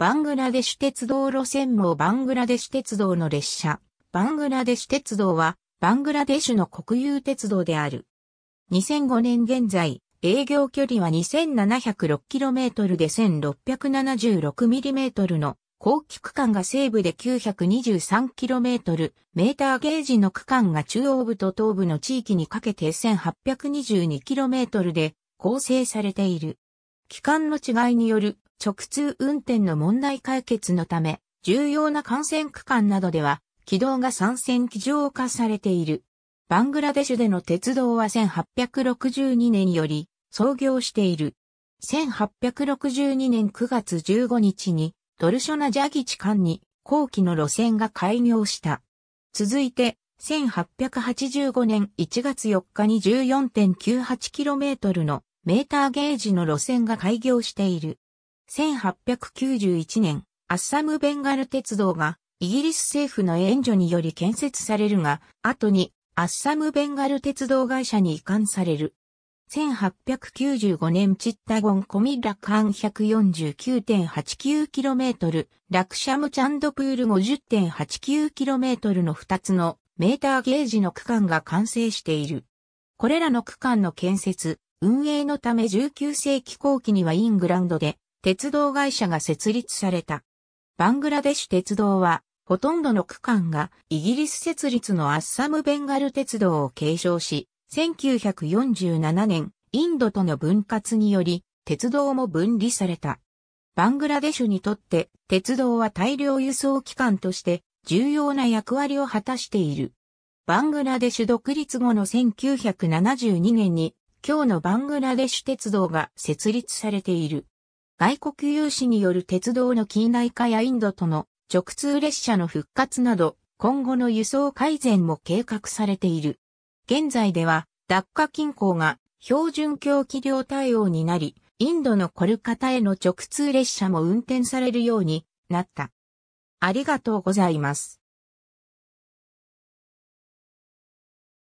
バングラデシュ鉄道路線網バングラデシュ鉄道の列車。バングラデシュ鉄道は、バングラデシュの国有鉄道である。2005年現在、営業距離は 2706km で 1676mm の後期区間が西部で 923km、メーターゲージの区間が中央部と東部の地域にかけて 1822km で構成されている。期間の違いによる直通運転の問題解決のため、重要な幹線区間などでは、軌道が参戦機上化されている。バングラデシュでの鉄道は1862年より創業している。1862年9月15日にドルショナジャギチ間に後期の路線が開業した。続いて1885年1月4日に 14.98km のメーターゲージの路線が開業している。1891年、アッサムベンガル鉄道がイギリス政府の援助により建設されるが、後にアッサムベンガル鉄道会社に移管される。1895年チッタゴンコミラ間 149.89km、ラクシャムチャンドプール 50.89km の2つのメーターゲージの区間が完成している。これらの区間の建設、運営のため19世紀後期にはイングランドで鉄道会社が設立された。バングラデシュ鉄道は、ほとんどの区間がイギリス設立のアッサムベンガル鉄道を継承し、1947年、インドとの分割により、鉄道も分離された。バングラデシュにとって、鉄道は大量輸送機関として重要な役割を果たしている。バングラデシュ独立後の1972年に、今日のバングラデシュ鉄道が設立されている。外国有志による鉄道の近代化やインドとの直通列車の復活など、今後の輸送改善も計画されている。現在では、ダッカ近郊が標準供給量対応になり、インドのコルカタへの直通列車も運転されるようになった。ありがとうございます。